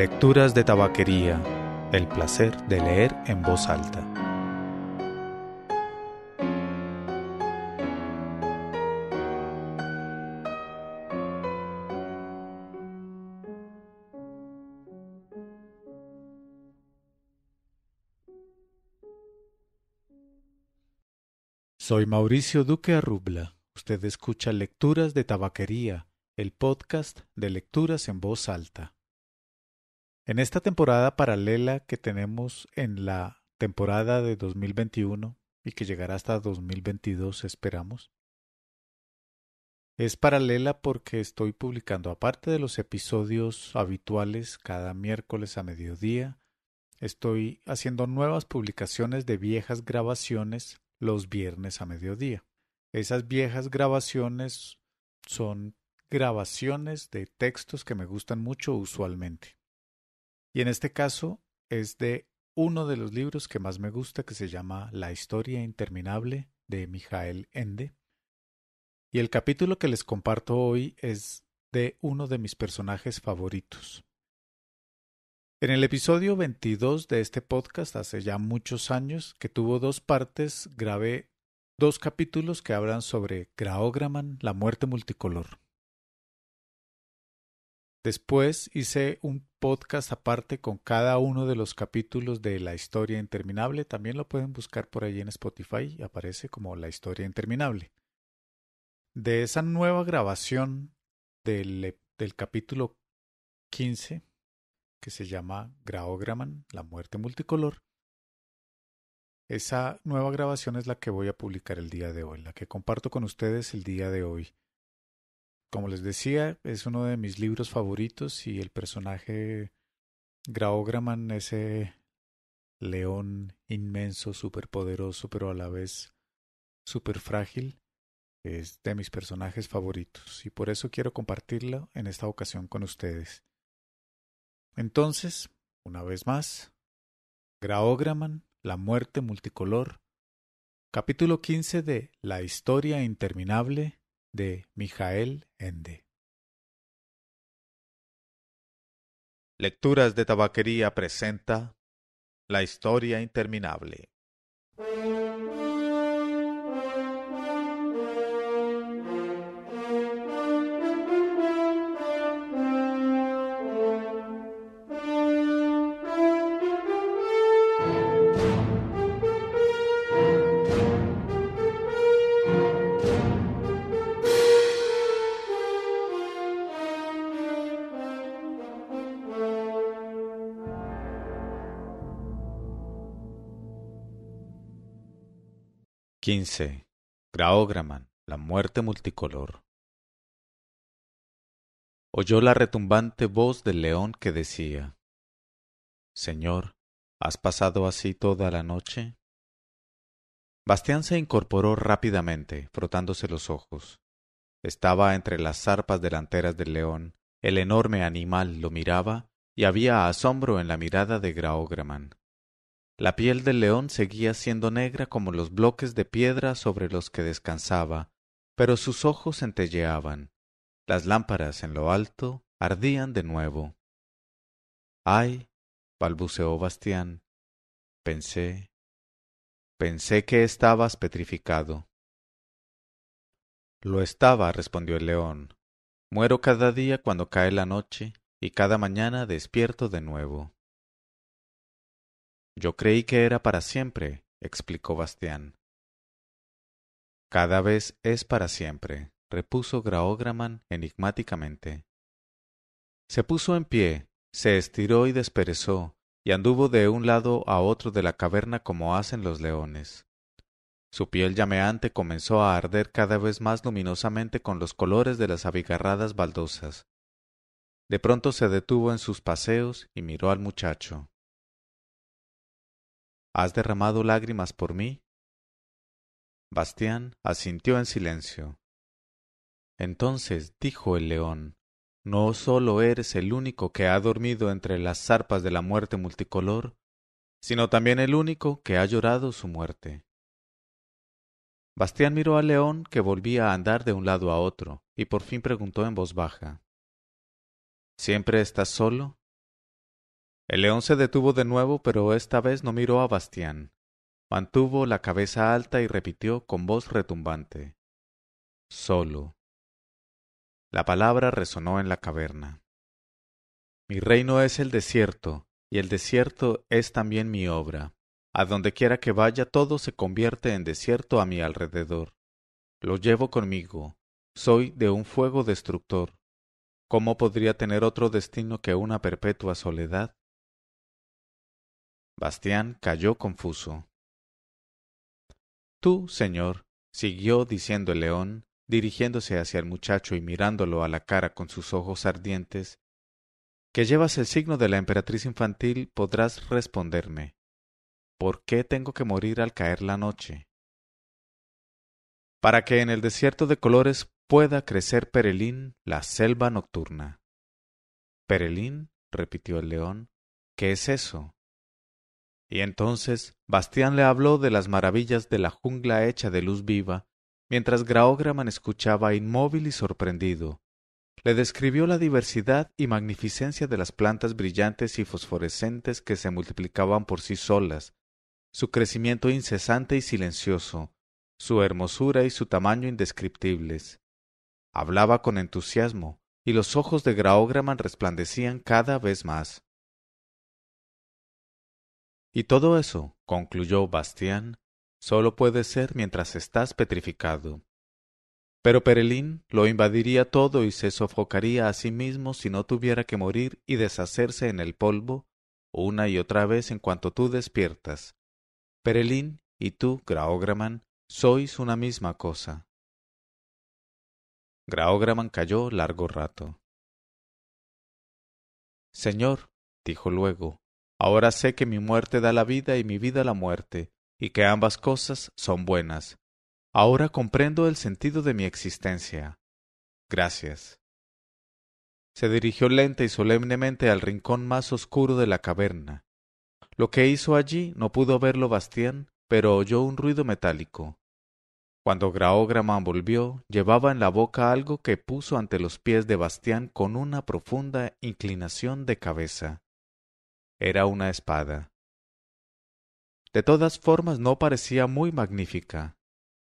Lecturas de Tabaquería. El placer de leer en voz alta. Soy Mauricio Duque Arrubla. Usted escucha Lecturas de Tabaquería, el podcast de lecturas en voz alta. En esta temporada paralela que tenemos en la temporada de 2021 y que llegará hasta 2022 esperamos, es paralela porque estoy publicando, aparte de los episodios habituales cada miércoles a mediodía, estoy haciendo nuevas publicaciones de viejas grabaciones los viernes a mediodía. Esas viejas grabaciones son grabaciones de textos que me gustan mucho usualmente. Y en este caso es de uno de los libros que más me gusta, que se llama La historia interminable de Mijael Ende. Y el capítulo que les comparto hoy es de uno de mis personajes favoritos. En el episodio 22 de este podcast, hace ya muchos años, que tuvo dos partes, grabé dos capítulos que hablan sobre Graograman, la muerte multicolor. Después hice un podcast aparte con cada uno de los capítulos de La Historia Interminable. También lo pueden buscar por allí en Spotify, aparece como La Historia Interminable. De esa nueva grabación del, eh, del capítulo 15, que se llama Graograman, la muerte multicolor, esa nueva grabación es la que voy a publicar el día de hoy, la que comparto con ustedes el día de hoy como les decía, es uno de mis libros favoritos y el personaje Graograman, ese león inmenso, superpoderoso, pero a la vez súper frágil, es de mis personajes favoritos y por eso quiero compartirlo en esta ocasión con ustedes. Entonces, una vez más, Graograman, la muerte multicolor, capítulo 15 de La historia interminable de Mijael Ende. Lecturas de Tabaquería presenta La historia interminable. 15. Graograman, la muerte multicolor. Oyó la retumbante voz del león que decía: Señor, ¿has pasado así toda la noche? Bastián se incorporó rápidamente, frotándose los ojos. Estaba entre las zarpas delanteras del león, el enorme animal lo miraba, y había asombro en la mirada de Graograman. La piel del león seguía siendo negra como los bloques de piedra sobre los que descansaba, pero sus ojos centelleaban. Las lámparas en lo alto ardían de nuevo. Ay, balbuceó Bastián. Pensé. Pensé que estabas petrificado. Lo estaba, respondió el león. Muero cada día cuando cae la noche y cada mañana despierto de nuevo. Yo creí que era para siempre, explicó Bastián. Cada vez es para siempre, repuso Graograman enigmáticamente. Se puso en pie, se estiró y desperezó, y anduvo de un lado a otro de la caverna como hacen los leones. Su piel llameante comenzó a arder cada vez más luminosamente con los colores de las abigarradas baldosas. De pronto se detuvo en sus paseos y miró al muchacho. ¿Has derramado lágrimas por mí? Bastián asintió en silencio. Entonces dijo el león No solo eres el único que ha dormido entre las zarpas de la muerte multicolor, sino también el único que ha llorado su muerte. Bastián miró al león que volvía a andar de un lado a otro, y por fin preguntó en voz baja ¿Siempre estás solo? El león se detuvo de nuevo, pero esta vez no miró a Bastián. Mantuvo la cabeza alta y repitió con voz retumbante. Solo. La palabra resonó en la caverna. Mi reino es el desierto, y el desierto es también mi obra. A donde quiera que vaya todo se convierte en desierto a mi alrededor. Lo llevo conmigo. Soy de un fuego destructor. ¿Cómo podría tener otro destino que una perpetua soledad? Bastián cayó confuso. Tú, señor, siguió diciendo el león, dirigiéndose hacia el muchacho y mirándolo a la cara con sus ojos ardientes, que llevas el signo de la emperatriz infantil, podrás responderme. ¿Por qué tengo que morir al caer la noche? Para que en el desierto de colores pueda crecer Perelín, la selva nocturna. Perelín, repitió el león, ¿qué es eso? Y entonces Bastián le habló de las maravillas de la jungla hecha de luz viva, mientras Graograman escuchaba inmóvil y sorprendido. Le describió la diversidad y magnificencia de las plantas brillantes y fosforescentes que se multiplicaban por sí solas, su crecimiento incesante y silencioso, su hermosura y su tamaño indescriptibles. Hablaba con entusiasmo, y los ojos de Graograman resplandecían cada vez más. Y todo eso, concluyó Bastián, solo puede ser mientras estás petrificado. Pero Perelín lo invadiría todo y se sofocaría a sí mismo si no tuviera que morir y deshacerse en el polvo una y otra vez en cuanto tú despiertas. Perelín y tú, Graograman, sois una misma cosa. Graograman calló largo rato. Señor, dijo luego, Ahora sé que mi muerte da la vida y mi vida la muerte, y que ambas cosas son buenas. Ahora comprendo el sentido de mi existencia. Gracias. Se dirigió lenta y solemnemente al rincón más oscuro de la caverna. Lo que hizo allí no pudo verlo Bastián, pero oyó un ruido metálico. Cuando Graograman volvió, llevaba en la boca algo que puso ante los pies de Bastián con una profunda inclinación de cabeza era una espada. De todas formas no parecía muy magnífica.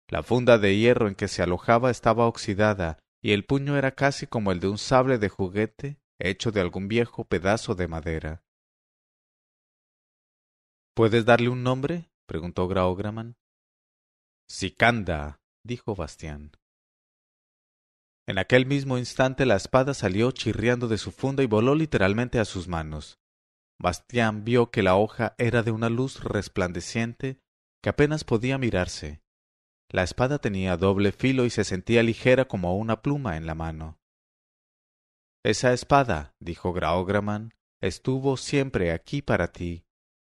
La funda de hierro en que se alojaba estaba oxidada y el puño era casi como el de un sable de juguete hecho de algún viejo pedazo de madera. ¿Puedes darle un nombre? preguntó Graograman. Sicanda, dijo Bastián. En aquel mismo instante la espada salió chirriando de su funda y voló literalmente a sus manos bastián vio que la hoja era de una luz resplandeciente que apenas podía mirarse la espada tenía doble filo y se sentía ligera como una pluma en la mano esa espada dijo graograman estuvo siempre aquí para ti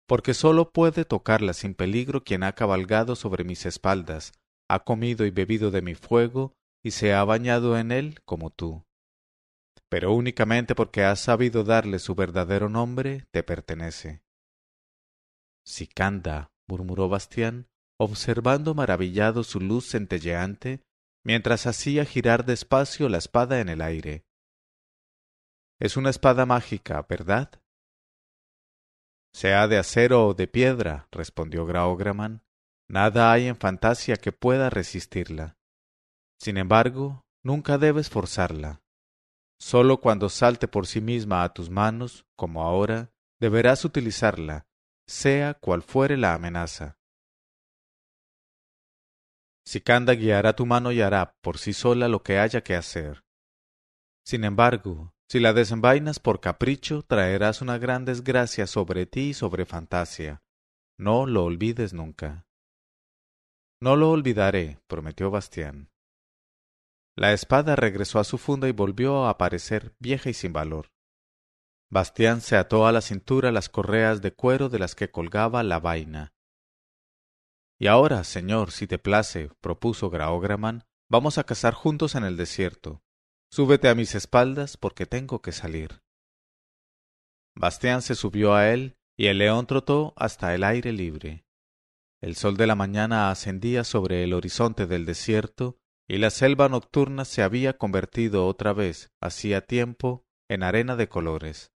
porque sólo puede tocarla sin peligro quien ha cabalgado sobre mis espaldas ha comido y bebido de mi fuego y se ha bañado en él como tú pero únicamente porque has sabido darle su verdadero nombre te pertenece. —¡Sicanda! murmuró Bastián, observando maravillado su luz centelleante, mientras hacía girar despacio la espada en el aire. Es una espada mágica, ¿verdad? Sea de acero o de piedra, respondió Graograman, nada hay en fantasía que pueda resistirla. Sin embargo, nunca debes forzarla. Solo cuando salte por sí misma a tus manos, como ahora, deberás utilizarla, sea cual fuere la amenaza. Sikanda guiará tu mano y hará por sí sola lo que haya que hacer. Sin embargo, si la desenvainas por capricho, traerás una gran desgracia sobre ti y sobre Fantasia. No lo olvides nunca. No lo olvidaré, prometió Bastián. La espada regresó a su funda y volvió a aparecer vieja y sin valor. Bastián se ató a la cintura las correas de cuero de las que colgaba la vaina. Y ahora, señor, si te place, propuso Graograman, vamos a cazar juntos en el desierto. Súbete a mis espaldas porque tengo que salir. Bastián se subió a él y el león trotó hasta el aire libre. El sol de la mañana ascendía sobre el horizonte del desierto y la selva nocturna se había convertido otra vez, hacía tiempo, en arena de colores.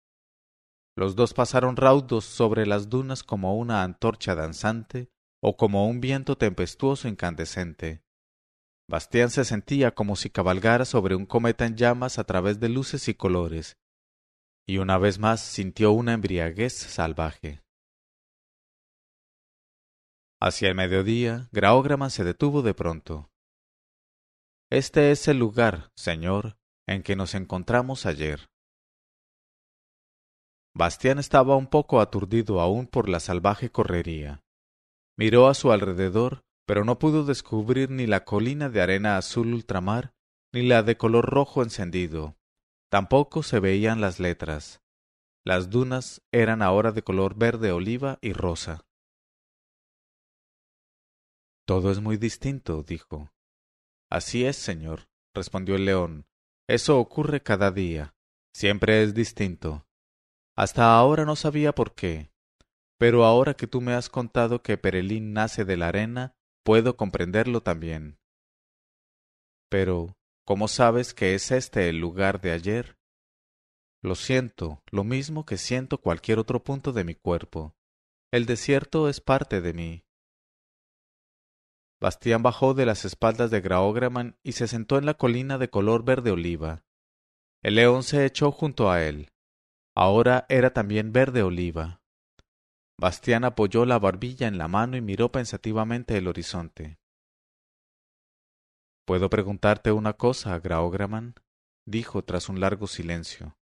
Los dos pasaron raudos sobre las dunas como una antorcha danzante o como un viento tempestuoso incandescente. Bastián se sentía como si cabalgara sobre un cometa en llamas a través de luces y colores, y una vez más sintió una embriaguez salvaje. Hacia el mediodía, Graógrama se detuvo de pronto. Este es el lugar, Señor, en que nos encontramos ayer. Bastián estaba un poco aturdido aún por la salvaje correría. Miró a su alrededor, pero no pudo descubrir ni la colina de arena azul ultramar, ni la de color rojo encendido. Tampoco se veían las letras. Las dunas eran ahora de color verde oliva y rosa. Todo es muy distinto, dijo. Así es, señor, respondió el león. Eso ocurre cada día. Siempre es distinto. Hasta ahora no sabía por qué. Pero ahora que tú me has contado que Perelín nace de la arena, puedo comprenderlo también. Pero, ¿cómo sabes que es este el lugar de ayer? Lo siento, lo mismo que siento cualquier otro punto de mi cuerpo. El desierto es parte de mí. Bastián bajó de las espaldas de Graograman y se sentó en la colina de color verde oliva. El león se echó junto a él. Ahora era también verde oliva. Bastián apoyó la barbilla en la mano y miró pensativamente el horizonte. ¿Puedo preguntarte una cosa, Graograman? dijo tras un largo silencio.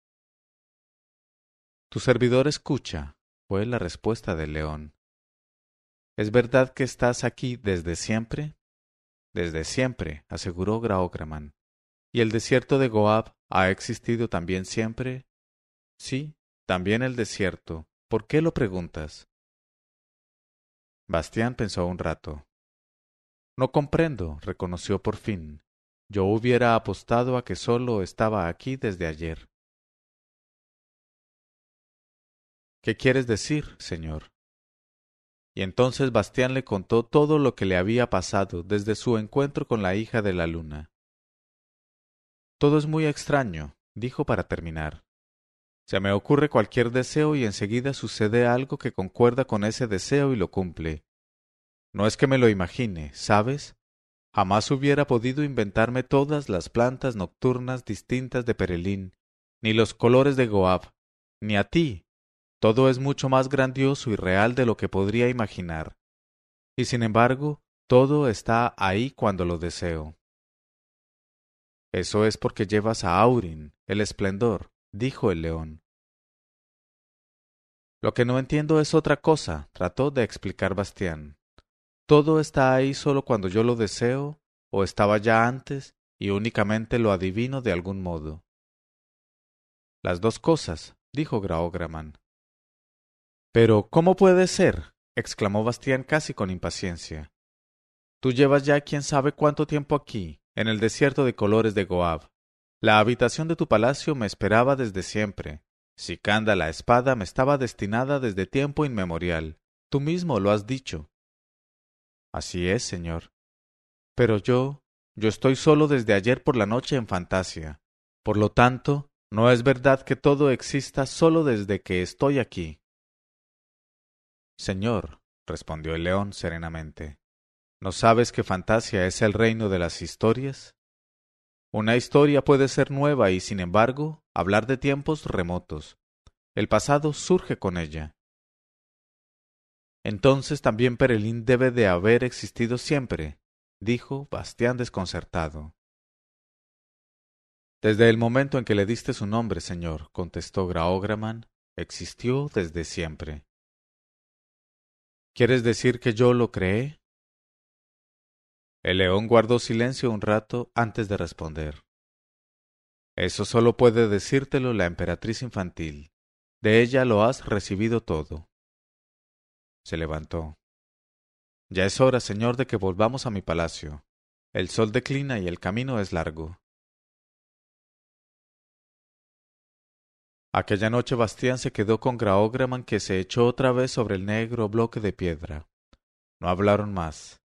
Tu servidor escucha, fue la respuesta del león. ¿Es verdad que estás aquí desde siempre? Desde siempre, aseguró Graokraman. ¿Y el desierto de Goab ha existido también siempre? Sí, también el desierto. ¿Por qué lo preguntas? Bastián pensó un rato. No comprendo, reconoció por fin. Yo hubiera apostado a que solo estaba aquí desde ayer. ¿Qué quieres decir, señor? Y entonces Bastián le contó todo lo que le había pasado desde su encuentro con la hija de la luna. Todo es muy extraño, dijo para terminar. Se me ocurre cualquier deseo y enseguida sucede algo que concuerda con ese deseo y lo cumple. No es que me lo imagine, ¿sabes? Jamás hubiera podido inventarme todas las plantas nocturnas distintas de Perelín, ni los colores de Goab, ni a ti, todo es mucho más grandioso y real de lo que podría imaginar. Y sin embargo, todo está ahí cuando lo deseo. Eso es porque llevas a Aurin, el esplendor, dijo el león. Lo que no entiendo es otra cosa, trató de explicar Bastián. Todo está ahí solo cuando yo lo deseo, o estaba ya antes, y únicamente lo adivino de algún modo. Las dos cosas, dijo Graograman. Pero, ¿cómo puede ser? exclamó Bastián casi con impaciencia. Tú llevas ya quién sabe cuánto tiempo aquí, en el desierto de colores de Goab. La habitación de tu palacio me esperaba desde siempre. Sicanda la espada me estaba destinada desde tiempo inmemorial. Tú mismo lo has dicho. Así es, señor. Pero yo, yo estoy solo desde ayer por la noche en fantasía. Por lo tanto, no es verdad que todo exista solo desde que estoy aquí. Señor, respondió el león serenamente, ¿no sabes que Fantasia es el reino de las historias? Una historia puede ser nueva y, sin embargo, hablar de tiempos remotos. El pasado surge con ella. Entonces también Perelín debe de haber existido siempre, dijo Bastián desconcertado. Desde el momento en que le diste su nombre, señor, contestó Graograman, existió desde siempre. ¿Quieres decir que yo lo creé? El león guardó silencio un rato antes de responder. Eso solo puede decírtelo la emperatriz infantil. De ella lo has recibido todo. Se levantó. Ya es hora, señor, de que volvamos a mi palacio. El sol declina y el camino es largo. Aquella noche Bastián se quedó con Graograman que se echó otra vez sobre el negro bloque de piedra. No hablaron más.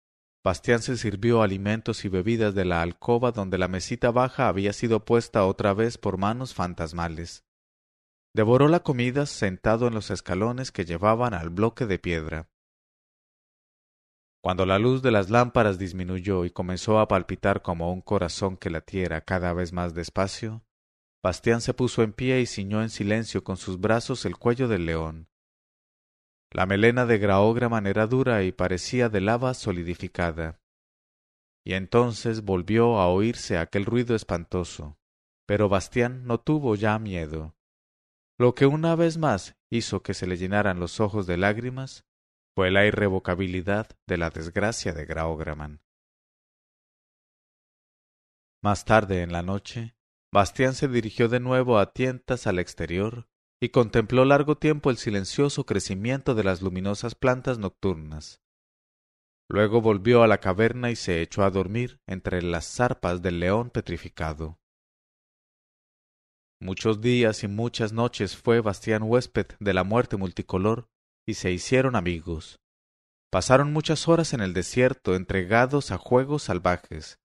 Bastián se sirvió alimentos y bebidas de la alcoba donde la mesita baja había sido puesta otra vez por manos fantasmales. Devoró la comida sentado en los escalones que llevaban al bloque de piedra. Cuando la luz de las lámparas disminuyó y comenzó a palpitar como un corazón que latiera cada vez más despacio, Bastián se puso en pie y ciñó en silencio con sus brazos el cuello del león. La melena de Graógraman era dura y parecía de lava solidificada. Y entonces volvió a oírse aquel ruido espantoso. Pero Bastián no tuvo ya miedo. Lo que una vez más hizo que se le llenaran los ojos de lágrimas fue la irrevocabilidad de la desgracia de Graograman. Más tarde en la noche, Bastián se dirigió de nuevo a tientas al exterior y contempló largo tiempo el silencioso crecimiento de las luminosas plantas nocturnas. Luego volvió a la caverna y se echó a dormir entre las zarpas del león petrificado. Muchos días y muchas noches fue Bastián huésped de la muerte multicolor y se hicieron amigos. Pasaron muchas horas en el desierto entregados a juegos salvajes,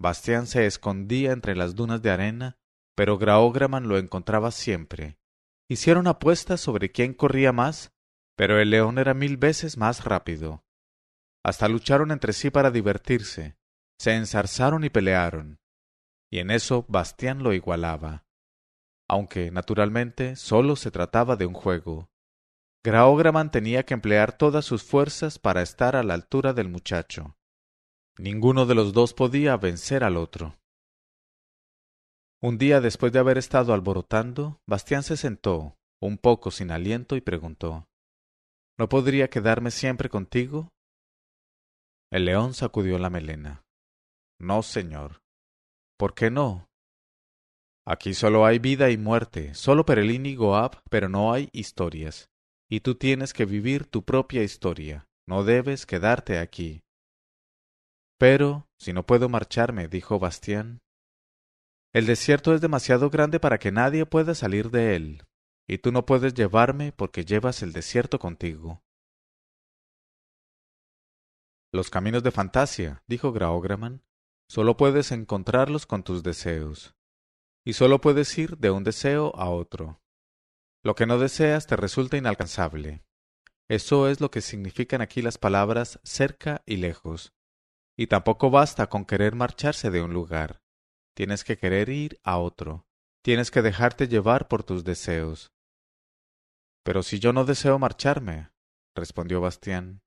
Bastián se escondía entre las dunas de arena, pero Graograman lo encontraba siempre. Hicieron apuestas sobre quién corría más, pero el león era mil veces más rápido. Hasta lucharon entre sí para divertirse, se ensarzaron y pelearon, y en eso Bastián lo igualaba. Aunque, naturalmente, sólo se trataba de un juego. Graograman tenía que emplear todas sus fuerzas para estar a la altura del muchacho. Ninguno de los dos podía vencer al otro. Un día después de haber estado alborotando, Bastián se sentó, un poco sin aliento, y preguntó ¿No podría quedarme siempre contigo? El león sacudió la melena. No, señor. ¿Por qué no? Aquí solo hay vida y muerte, solo Perelín y Goab, pero no hay historias. Y tú tienes que vivir tu propia historia. No debes quedarte aquí. Pero, si no puedo marcharme, dijo Bastián, el desierto es demasiado grande para que nadie pueda salir de él, y tú no puedes llevarme porque llevas el desierto contigo. Los caminos de fantasía, dijo Graograman, solo puedes encontrarlos con tus deseos, y solo puedes ir de un deseo a otro. Lo que no deseas te resulta inalcanzable. Eso es lo que significan aquí las palabras cerca y lejos, y tampoco basta con querer marcharse de un lugar. Tienes que querer ir a otro. Tienes que dejarte llevar por tus deseos. Pero si yo no deseo marcharme, respondió Bastián.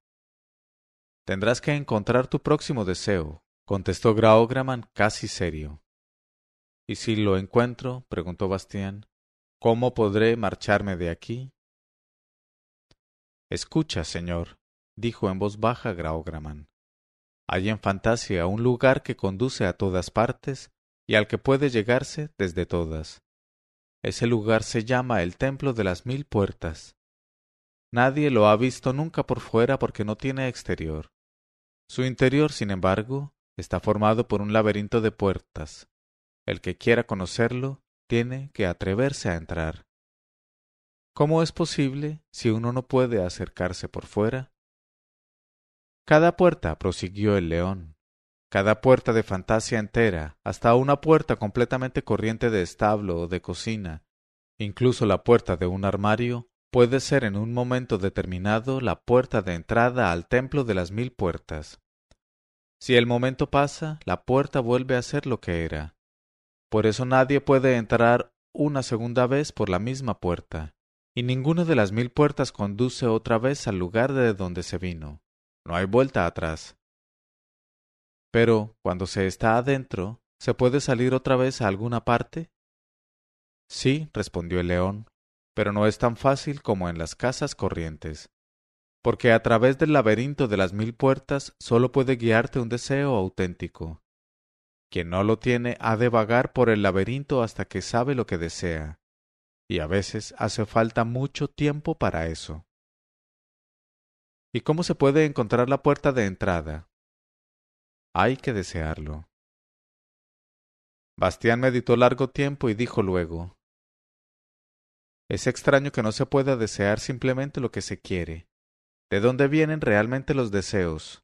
Tendrás que encontrar tu próximo deseo, contestó Graograman casi serio. ¿Y si lo encuentro? preguntó Bastián. ¿Cómo podré marcharme de aquí? Escucha, señor, dijo en voz baja Graograman. Hay en fantasía un lugar que conduce a todas partes y al que puede llegarse desde todas. Ese lugar se llama el Templo de las Mil Puertas. Nadie lo ha visto nunca por fuera porque no tiene exterior. Su interior, sin embargo, está formado por un laberinto de puertas. El que quiera conocerlo tiene que atreverse a entrar. ¿Cómo es posible, si uno no puede acercarse por fuera, cada puerta, prosiguió el león, cada puerta de fantasía entera, hasta una puerta completamente corriente de establo o de cocina, incluso la puerta de un armario, puede ser en un momento determinado la puerta de entrada al templo de las mil puertas. Si el momento pasa, la puerta vuelve a ser lo que era. Por eso nadie puede entrar una segunda vez por la misma puerta, y ninguna de las mil puertas conduce otra vez al lugar de donde se vino. No hay vuelta atrás. Pero cuando se está adentro, ¿se puede salir otra vez a alguna parte? Sí, respondió el león, pero no es tan fácil como en las casas corrientes, porque a través del laberinto de las mil puertas solo puede guiarte un deseo auténtico. Quien no lo tiene ha de vagar por el laberinto hasta que sabe lo que desea, y a veces hace falta mucho tiempo para eso. ¿Y cómo se puede encontrar la puerta de entrada? Hay que desearlo. Bastián meditó largo tiempo y dijo luego Es extraño que no se pueda desear simplemente lo que se quiere. ¿De dónde vienen realmente los deseos?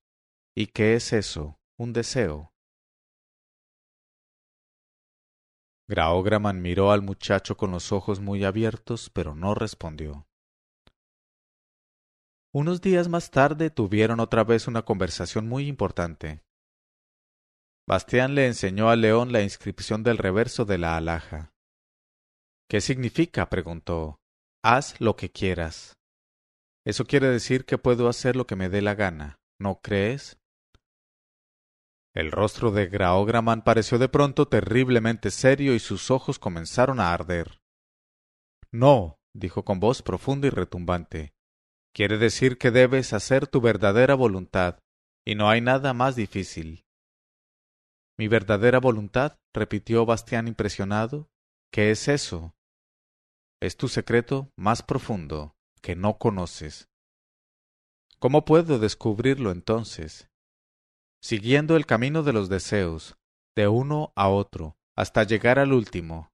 ¿Y qué es eso, un deseo? Graograman miró al muchacho con los ojos muy abiertos, pero no respondió. Unos días más tarde tuvieron otra vez una conversación muy importante. Bastián le enseñó a León la inscripción del reverso de la alhaja. ¿Qué significa? preguntó. Haz lo que quieras. Eso quiere decir que puedo hacer lo que me dé la gana, ¿no crees? El rostro de Graograman pareció de pronto terriblemente serio y sus ojos comenzaron a arder. No, dijo con voz profunda y retumbante. Quiere decir que debes hacer tu verdadera voluntad, y no hay nada más difícil. Mi verdadera voluntad, repitió Bastián impresionado, ¿qué es eso? Es tu secreto más profundo, que no conoces. ¿Cómo puedo descubrirlo entonces? Siguiendo el camino de los deseos, de uno a otro, hasta llegar al último.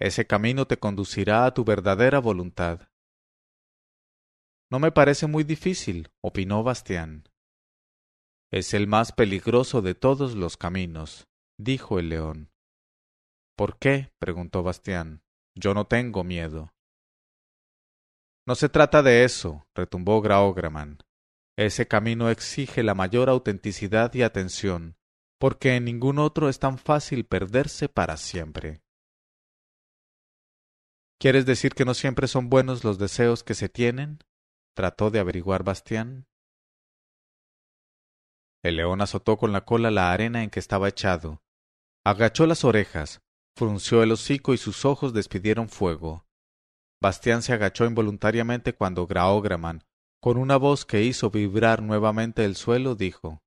Ese camino te conducirá a tu verdadera voluntad. No me parece muy difícil, opinó Bastián. Es el más peligroso de todos los caminos, dijo el león. ¿Por qué? preguntó Bastián. Yo no tengo miedo. No se trata de eso, retumbó Graograman. Ese camino exige la mayor autenticidad y atención, porque en ningún otro es tan fácil perderse para siempre. ¿Quieres decir que no siempre son buenos los deseos que se tienen? trató de averiguar Bastián. El león azotó con la cola la arena en que estaba echado, agachó las orejas, frunció el hocico y sus ojos despidieron fuego. Bastián se agachó involuntariamente cuando Graograman, con una voz que hizo vibrar nuevamente el suelo, dijo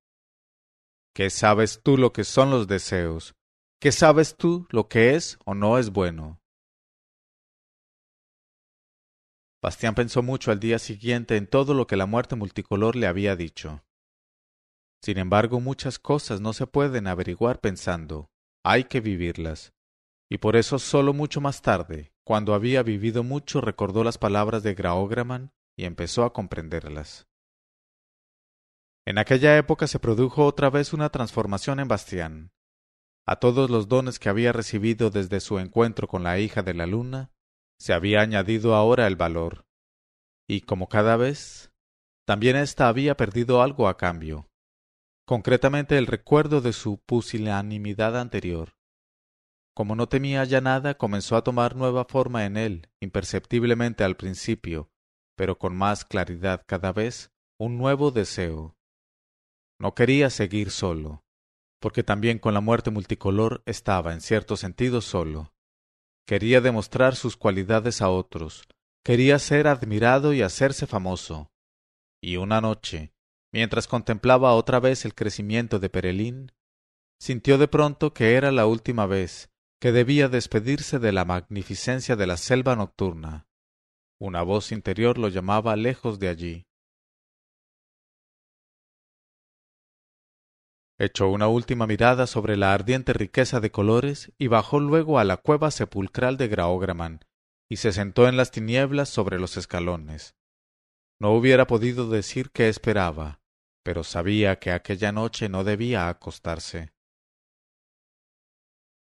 ¿Qué sabes tú lo que son los deseos? ¿Qué sabes tú lo que es o no es bueno? Bastián pensó mucho al día siguiente en todo lo que la muerte multicolor le había dicho. Sin embargo, muchas cosas no se pueden averiguar pensando, hay que vivirlas. Y por eso solo mucho más tarde, cuando había vivido mucho, recordó las palabras de Graograman y empezó a comprenderlas. En aquella época se produjo otra vez una transformación en Bastián. A todos los dones que había recibido desde su encuentro con la hija de la luna, se había añadido ahora el valor, y como cada vez, también ésta había perdido algo a cambio, concretamente el recuerdo de su pusilanimidad anterior. Como no temía ya nada, comenzó a tomar nueva forma en él, imperceptiblemente al principio, pero con más claridad cada vez, un nuevo deseo. No quería seguir solo, porque también con la muerte multicolor estaba en cierto sentido solo. Quería demostrar sus cualidades a otros, quería ser admirado y hacerse famoso. Y una noche, mientras contemplaba otra vez el crecimiento de Perelín, sintió de pronto que era la última vez que debía despedirse de la magnificencia de la selva nocturna. Una voz interior lo llamaba lejos de allí. echó una última mirada sobre la ardiente riqueza de colores y bajó luego a la cueva sepulcral de Graograman y se sentó en las tinieblas sobre los escalones. No hubiera podido decir qué esperaba, pero sabía que aquella noche no debía acostarse.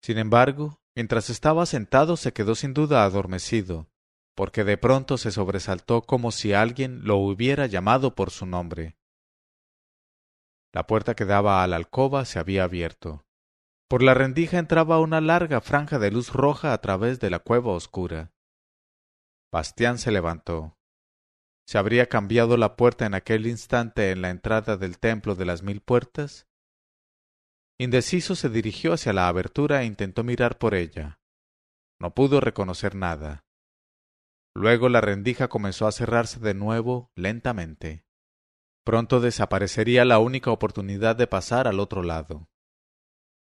Sin embargo, mientras estaba sentado se quedó sin duda adormecido, porque de pronto se sobresaltó como si alguien lo hubiera llamado por su nombre. La puerta que daba a la alcoba se había abierto. Por la rendija entraba una larga franja de luz roja a través de la cueva oscura. Bastián se levantó. ¿Se habría cambiado la puerta en aquel instante en la entrada del templo de las mil puertas? Indeciso se dirigió hacia la abertura e intentó mirar por ella. No pudo reconocer nada. Luego la rendija comenzó a cerrarse de nuevo lentamente. Pronto desaparecería la única oportunidad de pasar al otro lado.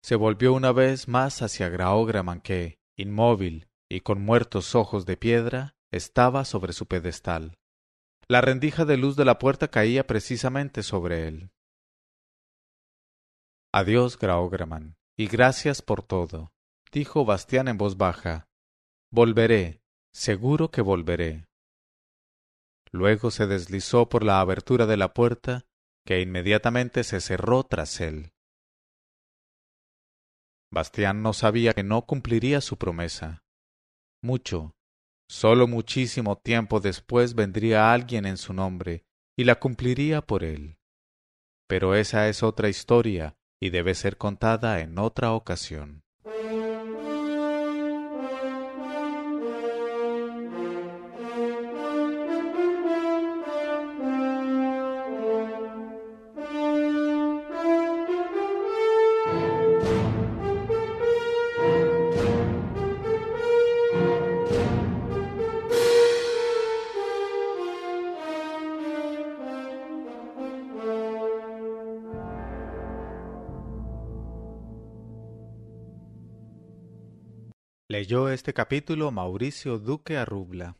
Se volvió una vez más hacia Graograman que, inmóvil y con muertos ojos de piedra, estaba sobre su pedestal. La rendija de luz de la puerta caía precisamente sobre él. Adiós, Graograman, y gracias por todo, dijo Bastián en voz baja. Volveré, seguro que volveré. Luego se deslizó por la abertura de la puerta, que inmediatamente se cerró tras él. Bastián no sabía que no cumpliría su promesa. Mucho, solo muchísimo tiempo después vendría alguien en su nombre y la cumpliría por él. Pero esa es otra historia y debe ser contada en otra ocasión. Yo este capítulo Mauricio Duque Arrubla.